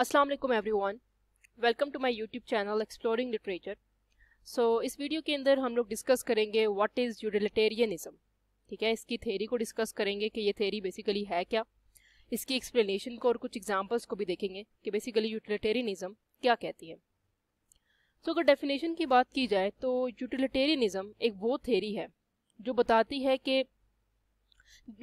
अस्सलाम वालेकुम everyone welcome to my YouTube channel exploring literature so इस वीडियो के अंदर हम लोग डिस्कस करेंगे व्हाट इज़ यूटिलिटेरियनिज्म ठीक है इसकी थेरी को डिस्कस करेंगे कि ये थेरी बेसिकली है क्या इसकी एक्सप्लेनेशन को और कुछ एग्जाम्पल्स को भी देखेंगे कि बेसिकली यूटिलिटेरियनिज्म क्या कहती है सो so, अगर डेफिनेशन की बात की जाए तो यूटिलिटेरियनिज्म एक वो थेरी है जो बताती है कि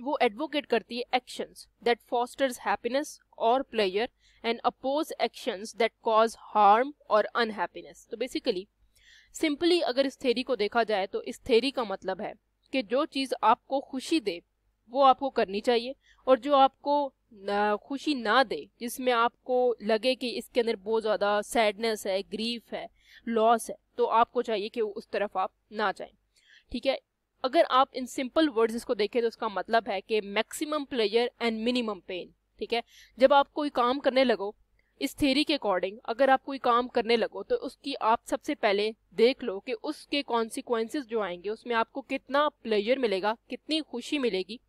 वो एडवोकेट करती है actions that fosters happiness or pleasure and oppose actions that cause harm or unhappiness तो basically सिंपली अगर इस थेरी को देखा जाए तो इस थेरी का मतलब है कि जो चीज़ आपको खुशी दे वो आपको करनी चाहिए और जो आपको खुशी ना दे जिसमें आपको लगे कि इसके अंदर बहुत ज़्यादा सैडनेस है ग्रीफ है लॉस है तो आपको चाहिए कि उस तरफ आप ना जाएं ठीक है अगर आप इन सिंपल वर्ड्स इसको देखें तो इसका मतलब है कि maximum pleasure and minimum pain ठीक है जब आप कोई काम करने लगो इस थेरी के अकॉर्डिंग अगर आप कोई काम करने लगो तो उसकी आप सबसे पहले देख लो कि उसके कॉन्सिक्वेंसेस जो आएंगे उसमें आपको कितना प्लेजर मिलेगा कितनी खुशी मिलेगी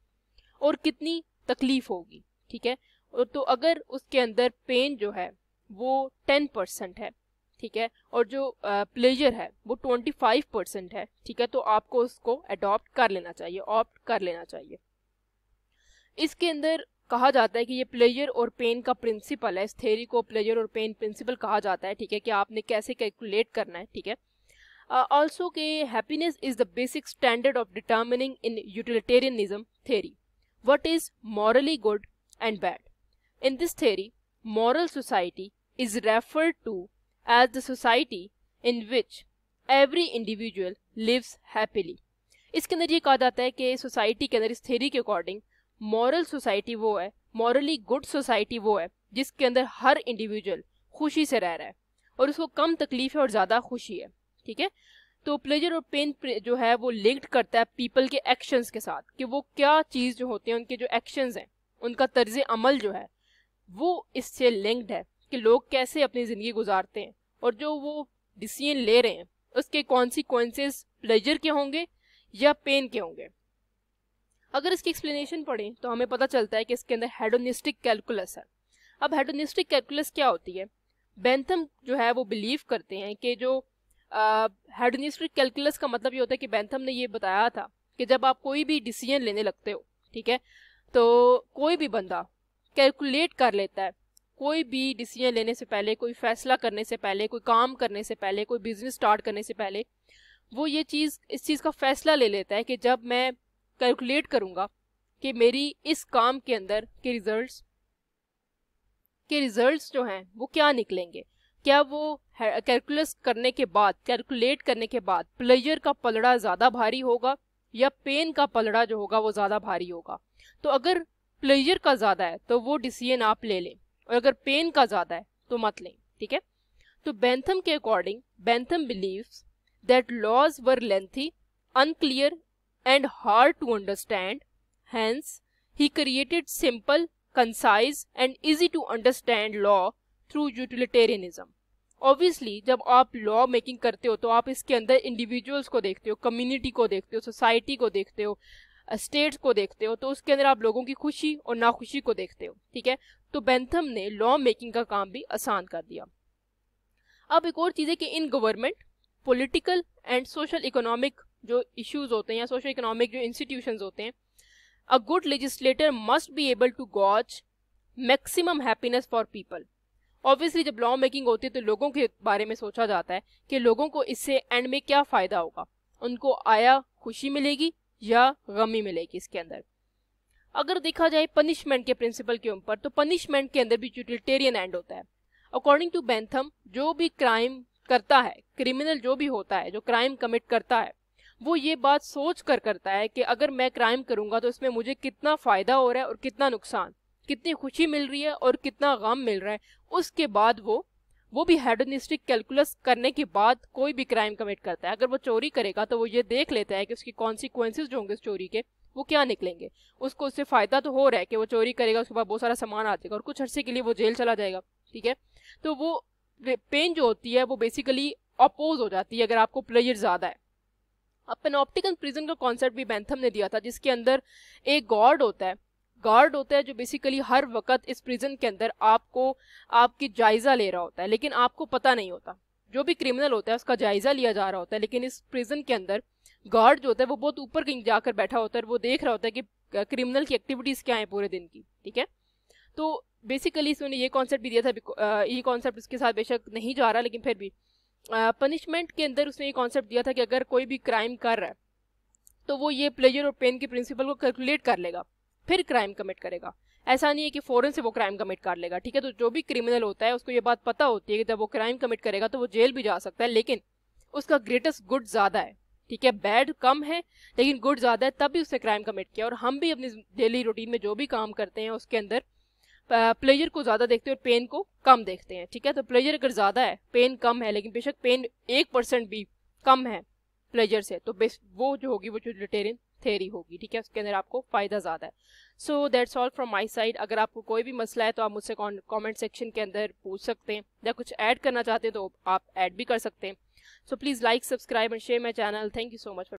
और कितनी तकलीफ होगी ठीक है और तो अगर उसके अंदर पेन जो है वो टेन परसेंट है ठीक है और जो प्लेजर है वो ट्वेंटी फाइव परसेंट है ठीक है तो आपको उसको अडॉप्ट कर लेना चाहिए ऑप्ट कर लेना चाहिए इसके अंदर कहा जाता है कि ये प्लेजर और पेन का प्रिंसिपल है इस थेरी को प्लेजर और पेन प्रिंसिपल कहा जाता है ठीक है कि आपने कैसे कैलकुलेट करना है ठीक है ऑल्सो के happiness is the basic standard of determining in utilitarianism theory what is morally good and bad in this theory moral society is referred to as the society in which every individual lives happily इसके अंदर ये कहा जाता है कि society के अंदर इस थेरी के अकॉर्डिंग मॉरल सोसाइटी वो है मॉरली गुड सोसाइटी वो है जिसके अंदर हर इंडिविजुअल खुशी से रह रहा है और उसको कम तकलीफ है और ज़्यादा खुशी है ठीक है तो प्लेजर और पेन जो है वो लिंक्ड करता है पीपल के एक्शंस के साथ कि वो क्या चीज़ जो होती है उनके जो एक्शंस हैं उनका तर्ज अमल जो है वो इससे लिंक्ड है कि लोग कैसे अपनी ज़िंदगी गुजारते हैं और जो वो डिसीजन ले रहे हैं उसके कॉन्सिक्वेंसेस प्लेजर के होंगे या पेन के होंगे अगर इसकी एक्सप्लेनेशन पढ़ें तो हमें पता चलता है कि इसके अंदर हेडोनिस्टिक कैलकुलस है अब हेडोनिस्टिक कैलकुलस क्या होती है बैंथम जो है वो बिलीव करते हैं कि जो हेडोनिस्टिक कैलकुलस का मतलब ये होता है कि बैंथम ने ये बताया था कि जब आप कोई भी डिसीजन लेने लगते हो ठीक है तो कोई भी बंदा कैलकुलेट कर लेता है कोई भी डिसीजन लेने से पहले कोई फैसला करने से पहले कोई काम करने से पहले कोई बिजनेस स्टार्ट करने से पहले वो ये चीज़ इस चीज़ का फैसला ले लेता है कि जब मैं कैलकुलेट करूँगा कि मेरी इस काम के अंदर के रिजल्ट्स के रिजल्ट्स जो हैं वो क्या निकलेंगे क्या वो कैलकुलस करने के बाद कैलकुलेट करने के बाद प्लेजर का पलड़ा ज़्यादा भारी होगा या पेन का पलड़ा जो होगा वो ज़्यादा भारी होगा तो अगर प्लेजर का ज़्यादा है तो वो डिसीजन आप ले लें और अगर पेन का ज़्यादा है तो मत लें ठीक है तो बैंथम के according Bentham believes that laws were lengthy unclear and hard to understand. Hence, he created simple, concise, and easy to understand law through utilitarianism. obviously jab aap law making karte ho to aap iske andar individuals ko dekhte ho community ko dekhte ho society ko dekhte ho states को देखते हो तो उसके अंदर आप लोगों की खुशी और नाखुशी को देखते हो ठीक है तो बेंथम ने लॉ मेकिंग का काम भी आसान कर दिया अब एक और चीज़ है कि इन government political and social economic जो इश्यूज होते हैं या सोशो इकोनॉमिक जो इंस्टीट्यूशन होते हैं a good legislator must be able to gauge maximum happiness for people obviously जब लॉ मेकिंग होती है तो लोगों के बारे में सोचा जाता है कि लोगों को इससे एंड में क्या फ़ायदा होगा उनको आया खुशी मिलेगी या गमी मिलेगी इसके अंदर अगर देखा जाए पनिशमेंट के प्रिंसिपल के ऊपर तो पनिशमेंट के अंदर भी यूटिलिटेरियन एंड होता है अकॉर्डिंग टू बैंथम जो भी क्राइम करता है क्रिमिनल जो भी होता है जो क्राइम कमिट करता है वो ये बात सोच कर करता है कि अगर मैं क्राइम करूंगा तो इसमें मुझे कितना फ़ायदा हो रहा है और कितना नुकसान कितनी खुशी मिल रही है और कितना गम मिल रहा है उसके बाद वो वो भी हेडोनिस्टिक कैलकुलस करने के बाद कोई भी क्राइम कमिट करता है अगर वो चोरी करेगा तो वो ये देख लेता है कि उसकी कॉन्सिक्वेंसेज जो होंगे उस चोरी के वो क्या निकलेंगे उसको उससे फ़ायदा तो हो रहा है कि वो चोरी करेगा उसके बाद बहुत सारा सामान आ जाएगा और कुछ अर्से के लिए वो जेल चला जाएगा ठीक है तो वो पेन जो होती है वो बेसिकली अपोज हो जाती है अगर आपको प्लेयर ज़्यादा है अब पेनोप्टिकल प्रिजन का कॉन्सेप्ट भी बैंथम ने दिया था जिसके अंदर एक गॉड होता है गार्ड होता है जो बेसिकली हर वक्त इस प्रिजन के अंदर आपको आपकी जायजा ले रहा होता है लेकिन आपको पता नहीं होता जो भी क्रिमिनल होता है उसका जायजा लिया जा रहा होता है लेकिन इस प्रिजन के अंदर गार्ड जो होता है वो बहुत ऊपर कहीं जाकर बैठा होता है वो देख रहा होता है कि क्रिमिनल की एक्टिविटीज क्या है पूरे दिन की ठीक है तो बेसिकली इसमें ये कॉन्सेप्ट भी दिया था ये कॉन्सेप्ट इसके साथ बेशक नहीं जा रहा लेकिन फिर भी पनिशमेंट के अंदर उसने ये कॉन्सेप्ट दिया था कि अगर कोई भी क्राइम कर रहा है तो वो ये प्लेजर और पेन के प्रिंसिपल को कैलकुलेट कर लेगा फिर क्राइम कमिट करेगा ऐसा नहीं है कि फ़ौरन से वो क्राइम कमिट कर लेगा ठीक है तो जो भी क्रिमिनल होता है उसको ये बात पता होती है कि जब वो क्राइम कमिट करेगा तो वो जेल भी जा सकता है लेकिन उसका ग्रेटेस्ट गुड ज़्यादा है ठीक है बैड कम है लेकिन गुड ज़्यादा है तब भी उसने क्राइम कमिट किया और हम भी अपनी डेली रूटीन में जो भी काम करते हैं उसके अंदर प्लेजर को ज़्यादा देखते हैं और पेन को कम देखते हैं ठीक है तो प्लेजर अगर ज़्यादा है पेन कम है लेकिन बेशक पेन एक परसेंट भी कम है प्लेजर से तो बेस वो जो होगी वो यूटिलिटेरियन थेरी होगी ठीक है उसके अंदर आपको फ़ायदा ज़्यादा है so that's all from my side अगर आपको कोई भी मसला है तो आप मुझसे कॉमेंट सेक्शन के अंदर पूछ सकते हैं या कुछ ऐड करना चाहते हैं तो आप ऐड भी कर सकते हैं so please like subscribe and share my channel thank you so much